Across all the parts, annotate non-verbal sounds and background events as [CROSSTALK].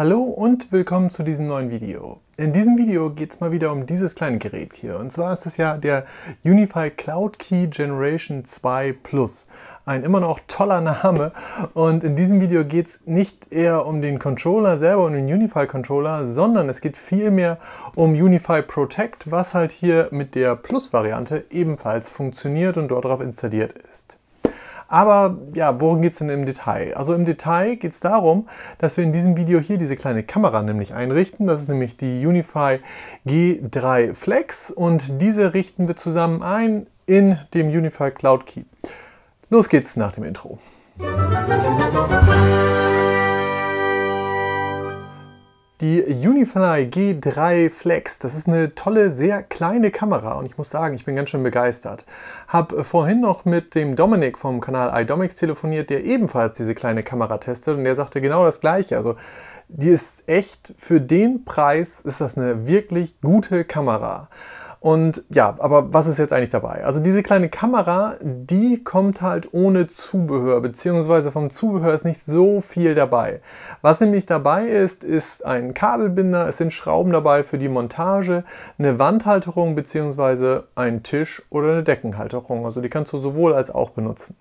Hallo und willkommen zu diesem neuen Video. In diesem Video geht es mal wieder um dieses kleine Gerät hier. Und zwar ist es ja der Unify Cloud Key Generation 2 Plus. Ein immer noch toller Name. Und in diesem Video geht es nicht eher um den Controller selber, und den Unify Controller, sondern es geht vielmehr um Unify Protect, was halt hier mit der Plus-Variante ebenfalls funktioniert und dort drauf installiert ist. Aber ja, worum geht es denn im Detail? Also im Detail geht es darum, dass wir in diesem Video hier diese kleine Kamera nämlich einrichten. Das ist nämlich die Unify G3 Flex und diese richten wir zusammen ein in dem Unify Cloud Key. Los geht's nach dem Intro. Musik die Unify G3 Flex. Das ist eine tolle, sehr kleine Kamera und ich muss sagen, ich bin ganz schön begeistert. Hab vorhin noch mit dem Dominik vom Kanal iDomics telefoniert, der ebenfalls diese kleine Kamera testet und der sagte genau das gleiche. Also die ist echt, für den Preis ist das eine wirklich gute Kamera. Und ja, aber was ist jetzt eigentlich dabei? Also diese kleine Kamera, die kommt halt ohne Zubehör, beziehungsweise vom Zubehör ist nicht so viel dabei. Was nämlich dabei ist, ist ein Kabelbinder, es sind Schrauben dabei für die Montage, eine Wandhalterung beziehungsweise ein Tisch oder eine Deckenhalterung. Also die kannst du sowohl als auch benutzen.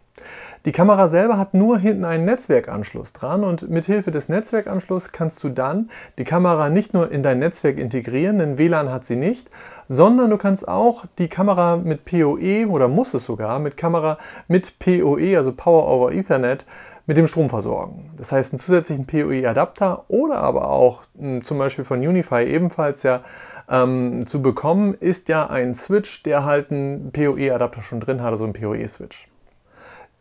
Die Kamera selber hat nur hinten einen Netzwerkanschluss dran und mit Hilfe des Netzwerkanschlusses kannst du dann die Kamera nicht nur in dein Netzwerk integrieren, denn WLAN hat sie nicht, sondern du kannst auch die Kamera mit PoE oder musst es sogar mit Kamera mit PoE, also Power over Ethernet, mit dem Strom versorgen. Das heißt, einen zusätzlichen PoE-Adapter oder aber auch hm, zum Beispiel von Unify ebenfalls ja ähm, zu bekommen, ist ja ein Switch, der halt einen PoE-Adapter schon drin hat, also einen PoE-Switch.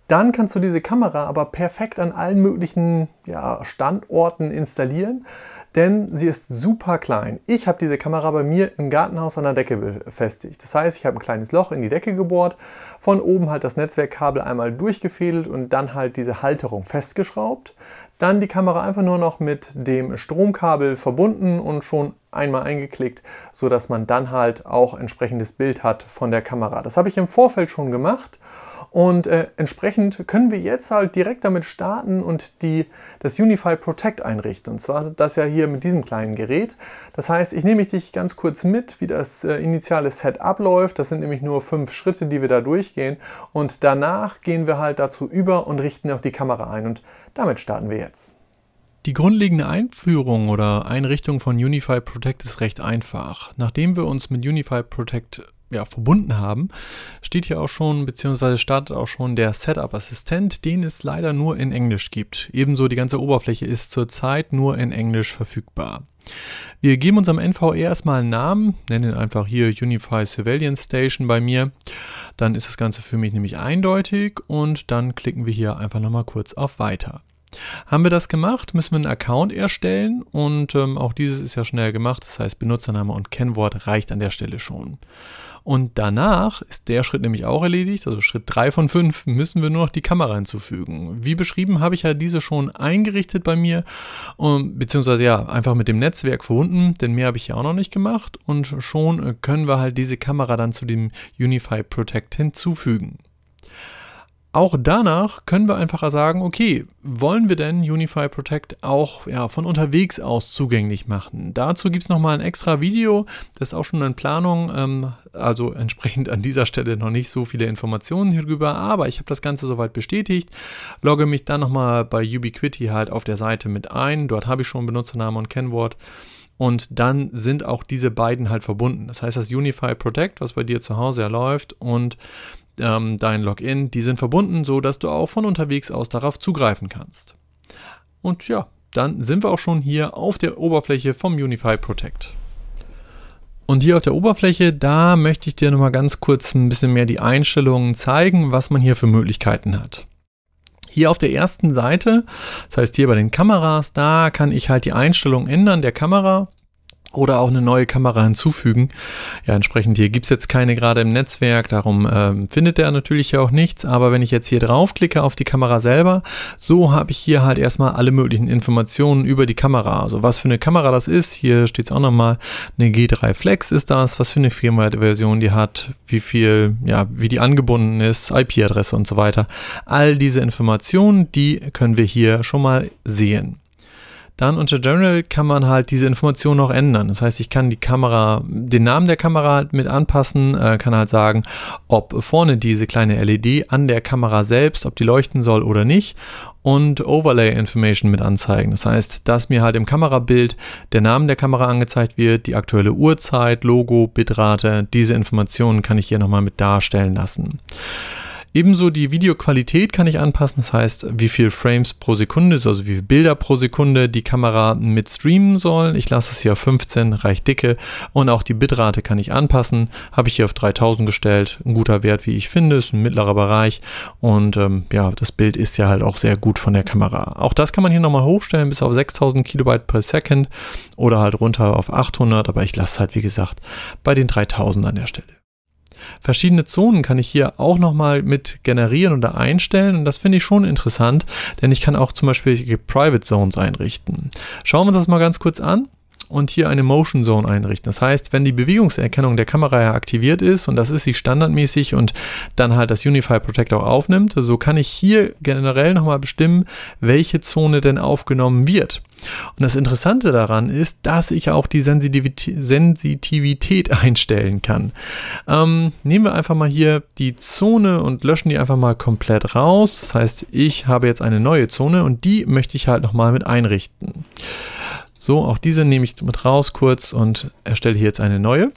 Dann kannst du diese Kamera aber perfekt an allen möglichen ja, Standorten installieren, denn sie ist super klein. Ich habe diese Kamera bei mir im Gartenhaus an der Decke befestigt. Das heißt, ich habe ein kleines Loch in die Decke gebohrt, von oben halt das Netzwerkkabel einmal durchgefädelt und dann halt diese Halterung festgeschraubt. Dann die Kamera einfach nur noch mit dem Stromkabel verbunden und schon einmal eingeklickt, sodass man dann halt auch entsprechendes Bild hat von der Kamera. Das habe ich im Vorfeld schon gemacht und äh, entsprechend können wir jetzt halt direkt damit starten und die, das Unify Protect einrichten. Und zwar das ja hier mit diesem kleinen Gerät. Das heißt, ich nehme dich ganz kurz mit, wie das äh, initiale Set abläuft. Das sind nämlich nur fünf Schritte, die wir da durchgehen. Und danach gehen wir halt dazu über und richten auch die Kamera ein. Und damit starten wir jetzt. Die grundlegende Einführung oder Einrichtung von Unify Protect ist recht einfach. Nachdem wir uns mit Unify Protect ja, verbunden haben, steht hier auch schon, beziehungsweise startet auch schon der Setup-Assistent, den es leider nur in Englisch gibt. Ebenso die ganze Oberfläche ist zurzeit nur in Englisch verfügbar. Wir geben unserem NVR e erstmal einen Namen, nennen ihn einfach hier Unify Surveillance Station bei mir. Dann ist das Ganze für mich nämlich eindeutig und dann klicken wir hier einfach nochmal kurz auf Weiter. Haben wir das gemacht, müssen wir einen Account erstellen und ähm, auch dieses ist ja schnell gemacht, das heißt Benutzername und Kennwort reicht an der Stelle schon. Und danach ist der Schritt nämlich auch erledigt. Also Schritt 3 von 5 müssen wir nur noch die Kamera hinzufügen. Wie beschrieben habe ich ja diese schon eingerichtet bei mir, um, beziehungsweise ja, einfach mit dem Netzwerk verbunden, denn mehr habe ich ja auch noch nicht gemacht. Und schon äh, können wir halt diese Kamera dann zu dem Unify Protect hinzufügen auch danach können wir einfach sagen, okay, wollen wir denn Unify Protect auch ja, von unterwegs aus zugänglich machen? Dazu gibt es nochmal ein extra Video, das ist auch schon in Planung, ähm, also entsprechend an dieser Stelle noch nicht so viele Informationen hierüber, aber ich habe das Ganze soweit bestätigt, logge mich dann nochmal bei Ubiquiti halt auf der Seite mit ein, dort habe ich schon Benutzernamen und Kennwort und dann sind auch diese beiden halt verbunden. Das heißt, das Unify Protect, was bei dir zu Hause ja läuft und ähm, dein Login, die sind verbunden, so dass du auch von unterwegs aus darauf zugreifen kannst. Und ja, dann sind wir auch schon hier auf der Oberfläche vom Unify Protect. Und hier auf der Oberfläche, da möchte ich dir nochmal ganz kurz ein bisschen mehr die Einstellungen zeigen, was man hier für Möglichkeiten hat. Hier auf der ersten Seite, das heißt hier bei den Kameras, da kann ich halt die Einstellungen ändern der Kamera oder auch eine neue Kamera hinzufügen. Ja, entsprechend hier gibt es jetzt keine gerade im Netzwerk, darum ähm, findet er natürlich ja auch nichts. Aber wenn ich jetzt hier draufklicke auf die Kamera selber, so habe ich hier halt erstmal alle möglichen Informationen über die Kamera. Also was für eine Kamera das ist, hier steht es auch nochmal, eine G3 Flex ist das, was für eine Firmware-Version die hat, wie viel, ja, wie die angebunden ist, IP-Adresse und so weiter. All diese Informationen, die können wir hier schon mal sehen. Dann unter General kann man halt diese Information noch ändern. Das heißt, ich kann die Kamera, den Namen der Kamera halt mit anpassen, äh, kann halt sagen, ob vorne diese kleine LED an der Kamera selbst, ob die leuchten soll oder nicht und Overlay Information mit anzeigen. Das heißt, dass mir halt im Kamerabild der Name der Kamera angezeigt wird, die aktuelle Uhrzeit, Logo, Bitrate, diese Informationen kann ich hier nochmal mit darstellen lassen. Ebenso die Videoqualität kann ich anpassen, das heißt, wie viel Frames pro Sekunde also wie viele Bilder pro Sekunde die Kamera mit streamen soll. Ich lasse es hier auf 15, reicht dicke. Und auch die Bitrate kann ich anpassen, habe ich hier auf 3000 gestellt. Ein guter Wert, wie ich finde, ist ein mittlerer Bereich. Und ähm, ja, das Bild ist ja halt auch sehr gut von der Kamera. Auch das kann man hier nochmal hochstellen bis auf 6000 Kilobyte per Second oder halt runter auf 800, aber ich lasse es halt wie gesagt bei den 3000 an der Stelle. Verschiedene Zonen kann ich hier auch nochmal mit generieren oder einstellen und das finde ich schon interessant, denn ich kann auch zum Beispiel Private Zones einrichten. Schauen wir uns das mal ganz kurz an und hier eine Motion Zone einrichten. Das heißt, wenn die Bewegungserkennung der Kamera ja aktiviert ist und das ist sie standardmäßig und dann halt das Unify Protect auch aufnimmt, so kann ich hier generell nochmal bestimmen, welche Zone denn aufgenommen wird. Und das Interessante daran ist, dass ich auch die Sensitivität, [LAUGHS] einstellen kann. Ähm, nehmen wir einfach mal hier die Zone und löschen die einfach mal komplett raus. Das heißt, ich habe jetzt eine neue Zone und die möchte ich halt nochmal mit einrichten. So, auch diese nehme ich mit raus kurz und erstelle hier jetzt eine neue.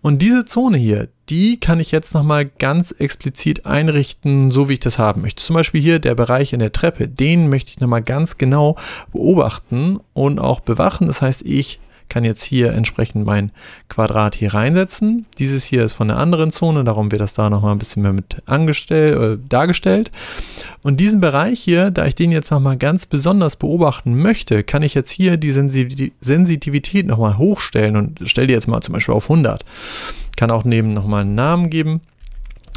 Und diese Zone hier, die kann ich jetzt nochmal ganz explizit einrichten, so wie ich das haben möchte. Zum Beispiel hier der Bereich in der Treppe, den möchte ich nochmal ganz genau beobachten und auch bewachen. Das heißt, ich kann jetzt hier entsprechend mein Quadrat hier reinsetzen. Dieses hier ist von der anderen Zone, darum wird das da nochmal ein bisschen mehr mit angestellt, äh, dargestellt. Und diesen Bereich hier, da ich den jetzt nochmal ganz besonders beobachten möchte, kann ich jetzt hier die Sensitivität nochmal hochstellen und stelle die jetzt mal zum Beispiel auf 100. Kann auch neben nochmal einen Namen geben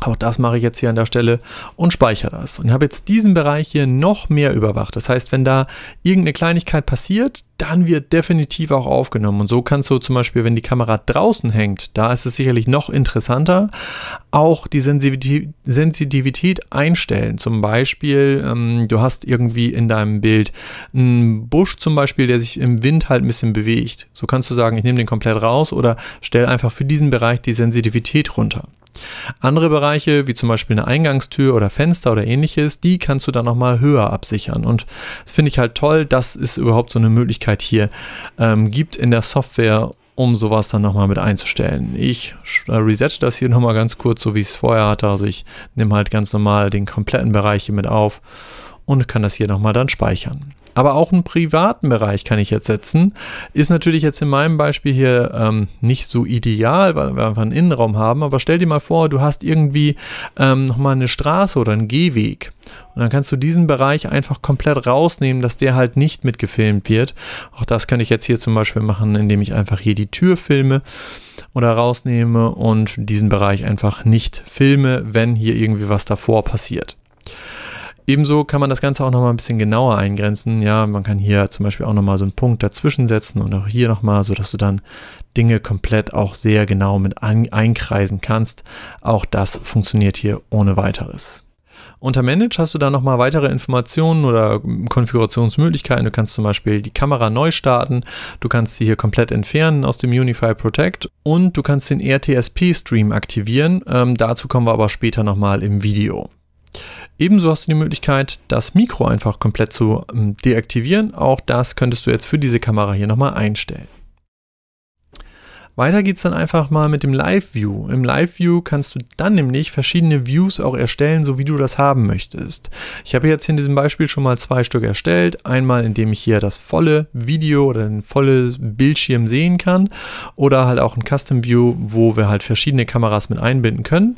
auch das mache ich jetzt hier an der Stelle und speichere das. Und habe jetzt diesen Bereich hier noch mehr überwacht. Das heißt, wenn da irgendeine Kleinigkeit passiert, dann wird definitiv auch aufgenommen. Und so kannst du zum Beispiel, wenn die Kamera draußen hängt, da ist es sicherlich noch interessanter, auch die Sensitivität einstellen. Zum Beispiel, ähm, du hast irgendwie in deinem Bild einen Busch zum Beispiel, der sich im Wind halt ein bisschen bewegt. So kannst du sagen, ich nehme den komplett raus oder stell einfach für diesen Bereich die Sensitivität runter. Andere Bereiche, wie zum Beispiel eine Eingangstür oder Fenster oder ähnliches, die kannst du dann nochmal höher absichern. Und das finde ich halt toll, dass es überhaupt so eine Möglichkeit hier ähm, gibt in der Software, um sowas dann nochmal mit einzustellen. Ich äh, resette das hier nochmal ganz kurz, so wie ich es vorher hatte. Also ich nehme halt ganz normal den kompletten Bereich hier mit auf und kann das hier nochmal dann speichern aber auch einen privaten Bereich kann ich jetzt setzen. Ist natürlich jetzt in meinem Beispiel hier ähm, nicht so ideal, weil wir einfach einen Innenraum haben, aber stell dir mal vor, du hast irgendwie ähm, nochmal eine Straße oder einen Gehweg. Und dann kannst du diesen Bereich einfach komplett rausnehmen, dass der halt nicht mitgefilmt wird. Auch das kann ich jetzt hier zum Beispiel machen, indem ich einfach hier die Tür filme oder rausnehme und diesen Bereich einfach nicht filme, wenn hier irgendwie was davor passiert. Ebenso kann man das Ganze auch nochmal ein bisschen genauer eingrenzen. Ja, man kann hier zum Beispiel auch nochmal so einen Punkt dazwischen setzen und auch hier nochmal, sodass du dann Dinge komplett auch sehr genau mit ein einkreisen kannst. Auch das funktioniert hier ohne weiteres. Unter Manage hast du dann nochmal weitere Informationen oder Konfigurationsmöglichkeiten. Du kannst zum Beispiel die Kamera neu starten, du kannst sie hier komplett entfernen aus dem Unify Protect und du kannst den RTSP-Stream aktivieren. Ähm, dazu kommen wir aber später nochmal im Video. Ebenso hast du die Möglichkeit, das Mikro einfach komplett zu ähm, deaktivieren. Auch das könntest du jetzt für diese Kamera hier nochmal einstellen. Weiter geht es dann einfach mal mit dem Live-View. Im Live-View kannst du dann nämlich verschiedene Views auch erstellen, so wie du das haben möchtest. Ich habe jetzt hier in diesem Beispiel schon mal zwei Stück erstellt. Einmal, indem ich hier das volle Video oder den volle Bildschirm sehen kann oder halt auch ein Custom-View, wo wir halt verschiedene Kameras mit einbinden können.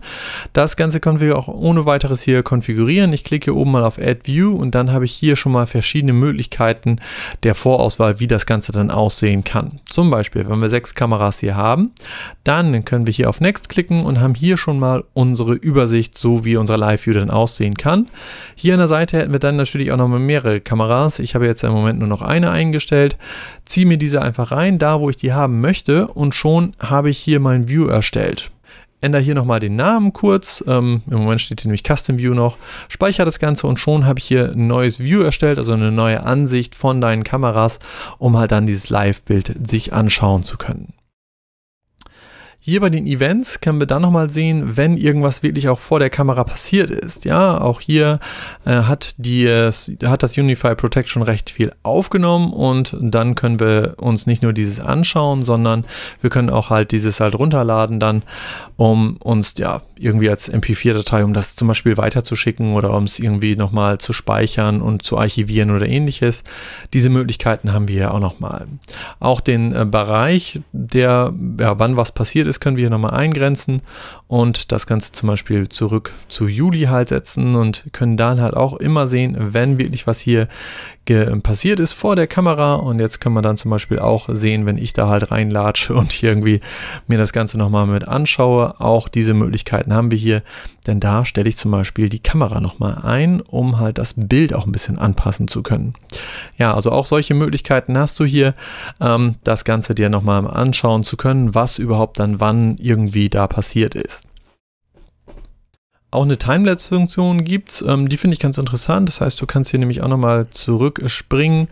Das Ganze können wir auch ohne weiteres hier konfigurieren. Ich klicke hier oben mal auf Add View und dann habe ich hier schon mal verschiedene Möglichkeiten der Vorauswahl, wie das Ganze dann aussehen kann. Zum Beispiel, wenn wir sechs Kameras hier wir haben. Dann können wir hier auf Next klicken und haben hier schon mal unsere Übersicht, so wie unser Live-View dann aussehen kann. Hier an der Seite hätten wir dann natürlich auch noch mal mehrere Kameras. Ich habe jetzt im Moment nur noch eine eingestellt. Ziehe mir diese einfach rein, da wo ich die haben möchte und schon habe ich hier mein View erstellt ändere hier nochmal den Namen kurz. Ähm, Im Moment steht hier nämlich Custom View noch. Speichere das Ganze und schon habe ich hier ein neues View erstellt, also eine neue Ansicht von deinen Kameras, um halt dann dieses Live-Bild sich anschauen zu können. Hier bei den Events können wir dann nochmal sehen, wenn irgendwas wirklich auch vor der Kamera passiert ist. Ja, auch hier äh, hat, die, hat das Unify Protect schon recht viel aufgenommen und dann können wir uns nicht nur dieses anschauen, sondern wir können auch halt dieses halt runterladen dann, um uns ja irgendwie als MP4-Datei, um das zum Beispiel weiterzuschicken oder um es irgendwie nochmal zu speichern und zu archivieren oder ähnliches. Diese Möglichkeiten haben wir ja auch nochmal. Auch den äh, Bereich, der, ja, wann was passiert ist, das können wir hier nochmal eingrenzen und das Ganze zum Beispiel zurück zu Juli halt setzen und können dann halt auch immer sehen, wenn wirklich was hier passiert ist vor der Kamera. Und jetzt können wir dann zum Beispiel auch sehen, wenn ich da halt reinlatsche und hier irgendwie mir das Ganze nochmal mit anschaue. Auch diese Möglichkeiten haben wir hier, denn da stelle ich zum Beispiel die Kamera nochmal ein, um halt das Bild auch ein bisschen anpassen zu können. Ja, also auch solche Möglichkeiten hast du hier, ähm, das Ganze dir nochmal anschauen zu können, was überhaupt dann wann wann irgendwie da passiert ist. Auch eine Timelapse-Funktion gibt es, ähm, die finde ich ganz interessant. Das heißt, du kannst hier nämlich auch nochmal zurückspringen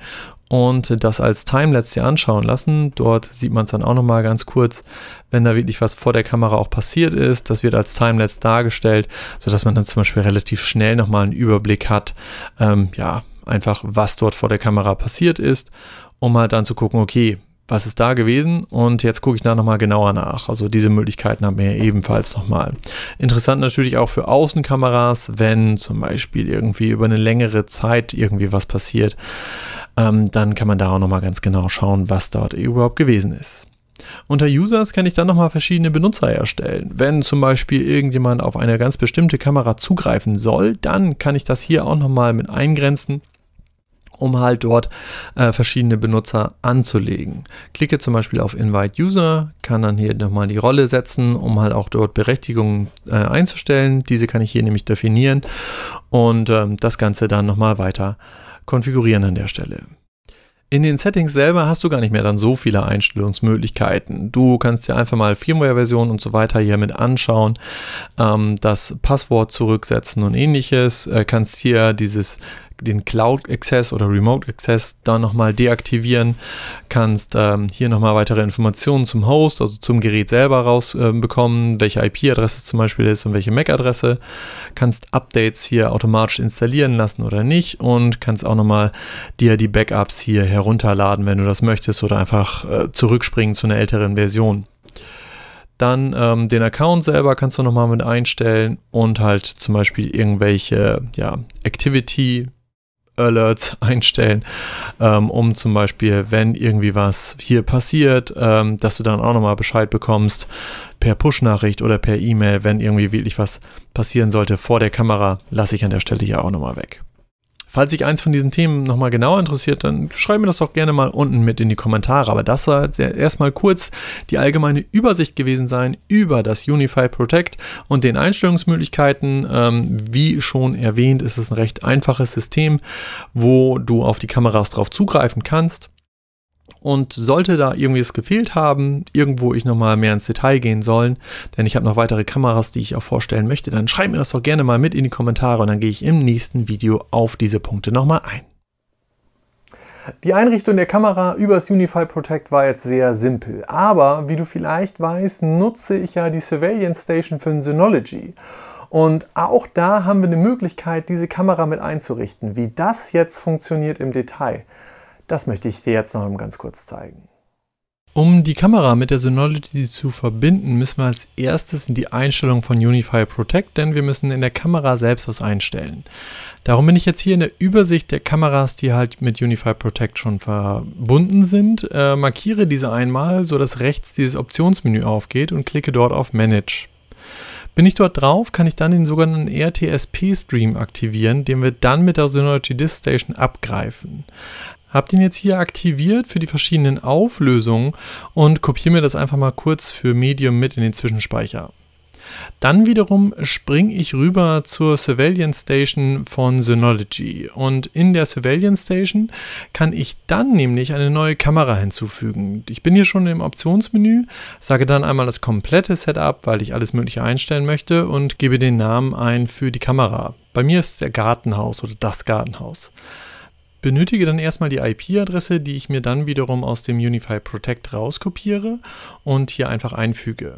und das als Timelapse dir anschauen lassen. Dort sieht man es dann auch nochmal ganz kurz, wenn da wirklich was vor der Kamera auch passiert ist. Das wird als Timelapse dargestellt, sodass man dann zum Beispiel relativ schnell nochmal einen Überblick hat, ähm, ja, einfach was dort vor der Kamera passiert ist, um halt dann zu gucken, okay, was ist da gewesen und jetzt gucke ich da nochmal genauer nach. Also diese Möglichkeiten haben wir ebenfalls nochmal. Interessant natürlich auch für Außenkameras, wenn zum Beispiel irgendwie über eine längere Zeit irgendwie was passiert, ähm, dann kann man da auch nochmal ganz genau schauen, was dort überhaupt gewesen ist. Unter Users kann ich dann nochmal verschiedene Benutzer erstellen. Wenn zum Beispiel irgendjemand auf eine ganz bestimmte Kamera zugreifen soll, dann kann ich das hier auch nochmal mit eingrenzen um halt dort äh, verschiedene Benutzer anzulegen. Klicke zum Beispiel auf Invite User, kann dann hier nochmal die Rolle setzen, um halt auch dort Berechtigungen äh, einzustellen. Diese kann ich hier nämlich definieren und ähm, das Ganze dann nochmal weiter konfigurieren an der Stelle. In den Settings selber hast du gar nicht mehr dann so viele Einstellungsmöglichkeiten. Du kannst dir einfach mal Firmware-Versionen und so weiter hier mit anschauen, ähm, das Passwort zurücksetzen und ähnliches, äh, kannst hier dieses den Cloud Access oder Remote Access da nochmal deaktivieren kannst. Ähm, hier nochmal weitere Informationen zum Host, also zum Gerät selber rausbekommen, ähm, äh, welche IP-Adresse zum Beispiel ist und welche MAC-Adresse. Kannst Updates hier automatisch installieren lassen oder nicht und kannst auch nochmal dir die Backups hier herunterladen, wenn du das möchtest oder einfach äh, zurückspringen zu einer älteren Version. Dann ähm, den Account selber kannst du nochmal mit einstellen und halt zum Beispiel irgendwelche ja, Activity Alerts [LAUGHS] einstellen, ähm, um zum Beispiel, wenn irgendwie was hier passiert, ähm, dass du dann auch nochmal Bescheid bekommst per Push-Nachricht oder per E-Mail, wenn irgendwie wirklich was passieren sollte vor der Kamera, lasse ich an der Stelle hier auch nochmal weg. Falls sich eins von diesen Themen nochmal genauer interessiert, dann schreib mir das doch gerne mal unten mit in die Kommentare. Aber das soll jetzt erstmal kurz die allgemeine Übersicht gewesen sein über das Unify Protect und den Einstellungsmöglichkeiten. Ähm, wie schon erwähnt, ist es ein recht einfaches System, wo du auf die Kameras drauf zugreifen kannst und sollte da irgendwie es gefehlt haben, irgendwo ich nochmal mehr ins Detail gehen sollen, denn ich habe noch weitere Kameras, die ich auch vorstellen möchte, dann schreibt mir das doch gerne mal mit in die Kommentare und dann gehe ich im nächsten Video auf diese Punkte nochmal ein. Die Einrichtung der Kamera übers Unify Protect war jetzt sehr simpel, aber wie du vielleicht weißt, nutze ich ja die Surveillance Station für den Synology. Und auch da haben wir eine Möglichkeit, diese Kamera mit einzurichten. Wie das jetzt funktioniert im Detail, das möchte ich dir jetzt noch mal ganz kurz zeigen. Um die Kamera mit der Synology zu verbinden, müssen wir als erstes in die Einstellung von Unify Protect, denn wir müssen in der Kamera selbst was einstellen. Darum bin ich jetzt hier in der Übersicht der Kameras, die halt mit Unify Protect schon verbunden sind, äh, markiere diese einmal, sodass rechts dieses Optionsmenü aufgeht und klicke dort auf Manage. Bin ich dort drauf, kann ich dann den sogenannten RTSP-Stream aktivieren, den wir dann mit der Synology Disk Station abgreifen habe den jetzt hier aktiviert für die verschiedenen Auflösungen und kopiere mir das einfach mal kurz für Medium mit in den Zwischenspeicher. Dann wiederum springe ich rüber zur Surveillance Station von Synology und in der Surveillance Station kann ich dann nämlich eine neue Kamera hinzufügen. Ich bin hier schon im Optionsmenü, sage dann einmal das komplette Setup, weil ich alles mögliche einstellen möchte und gebe den Namen ein für die Kamera. Bei mir ist der Gartenhaus oder das Gartenhaus benötige dann erstmal die IP-Adresse, die ich mir dann wiederum aus dem Unify Protect rauskopiere und hier einfach einfüge.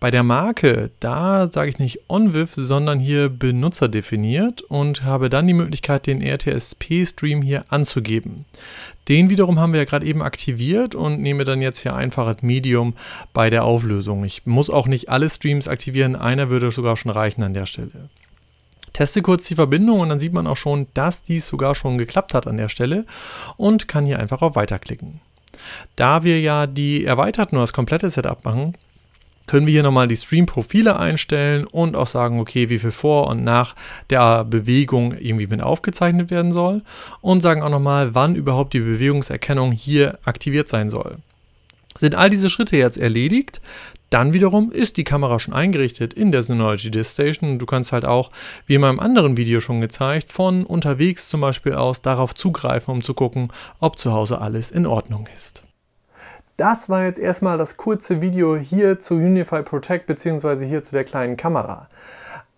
Bei der Marke, da sage ich nicht onviv, sondern hier Benutzer definiert und habe dann die Möglichkeit, den RTSP-Stream hier anzugeben. Den wiederum haben wir ja gerade eben aktiviert und nehme dann jetzt hier einfach das Medium bei der Auflösung. Ich muss auch nicht alle Streams aktivieren, einer würde sogar schon reichen an der Stelle. Teste kurz die Verbindung und dann sieht man auch schon, dass dies sogar schon geklappt hat an der Stelle und kann hier einfach auf Weiterklicken. Da wir ja die erweiterten oder das komplette Setup machen, können wir hier nochmal die Stream-Profile einstellen und auch sagen, okay, wie viel vor und nach der Bewegung irgendwie mit aufgezeichnet werden soll und sagen auch nochmal, wann überhaupt die Bewegungserkennung hier aktiviert sein soll. Sind all diese Schritte jetzt erledigt, dann wiederum ist die Kamera schon eingerichtet in der Synology Disk Station. Du kannst halt auch, wie in meinem anderen Video schon gezeigt, von unterwegs zum Beispiel aus darauf zugreifen, um zu gucken, ob zu Hause alles in Ordnung ist. Das war jetzt erstmal das kurze Video hier zu Unify Protect bzw. hier zu der kleinen Kamera.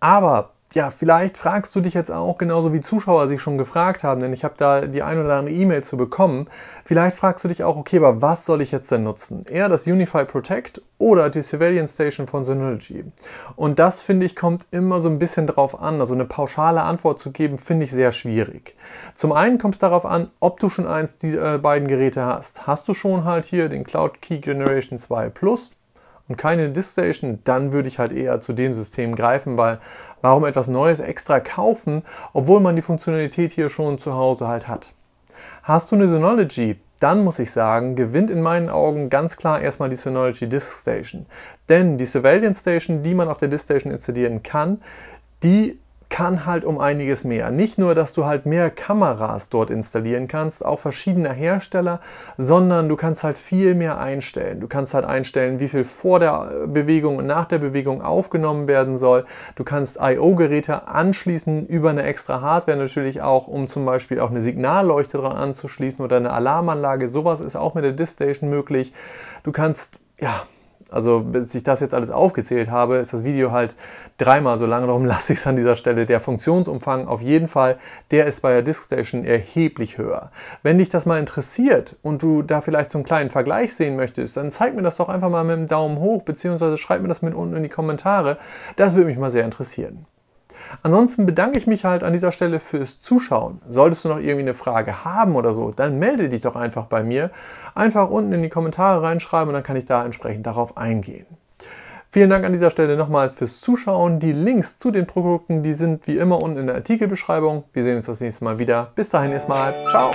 Aber ja, vielleicht fragst du dich jetzt auch, genauso wie Zuschauer sich schon gefragt haben, denn ich habe da die ein oder andere E-Mail zu bekommen, vielleicht fragst du dich auch, okay, aber was soll ich jetzt denn nutzen? Eher das Unify Protect oder die Surveillance Station von Synology? Und das, finde ich, kommt immer so ein bisschen drauf an. Also eine pauschale Antwort zu geben, finde ich sehr schwierig. Zum einen kommt es darauf an, ob du schon eins dieser beiden Geräte hast. Hast du schon halt hier den Cloud Key Generation 2 Plus und keine Diskstation, dann würde ich halt eher zu dem System greifen, weil warum etwas Neues extra kaufen, obwohl man die Funktionalität hier schon zu Hause halt hat. Hast du eine Synology, dann muss ich sagen, gewinnt in meinen Augen ganz klar erstmal die Synology Disk Station. Denn die Surveillance Station, die man auf der Disk Station installieren kann, die kann halt um einiges mehr. Nicht nur, dass du halt mehr Kameras dort installieren kannst, auch verschiedener Hersteller, sondern du kannst halt viel mehr einstellen. Du kannst halt einstellen, wie viel vor der äh, Bewegung und nach der Bewegung aufgenommen werden soll. Du kannst I.O.-Geräte anschließen über eine extra Hardware natürlich auch, um zum Beispiel auch eine Signalleuchte dran anzuschließen oder eine Alarmanlage. Sowas ist auch mit der Disc möglich. Du kannst, ja, also bis ich das jetzt alles aufgezählt habe, ist das Video halt dreimal so lange, darum [LAUGHS] lasse ich es an dieser Stelle. Der Funktionsumfang auf jeden Fall, der ist bei der Diskstation erheblich höher. Wenn dich das mal interessiert und du da vielleicht so einen kleinen Vergleich sehen möchtest, dann zeig mir das doch einfach mal mit dem Daumen hoch, beziehungsweise schreib mir das mit unten in die Kommentare. Das würde mich mal sehr interessieren. Ansonsten bedanke ich mich halt an dieser Stelle fürs Zuschauen. Solltest du noch irgendwie eine Frage haben oder so, dann melde dich doch einfach bei mir. Einfach unten in die Kommentare reinschreiben und dann kann ich da entsprechend darauf eingehen. Vielen Dank an dieser Stelle nochmal fürs Zuschauen. Die Links zu den Produkten, die sind wie immer unten in der Artikelbeschreibung. Wir sehen uns das nächste Mal wieder. Bis dahin erstmal. Ciao.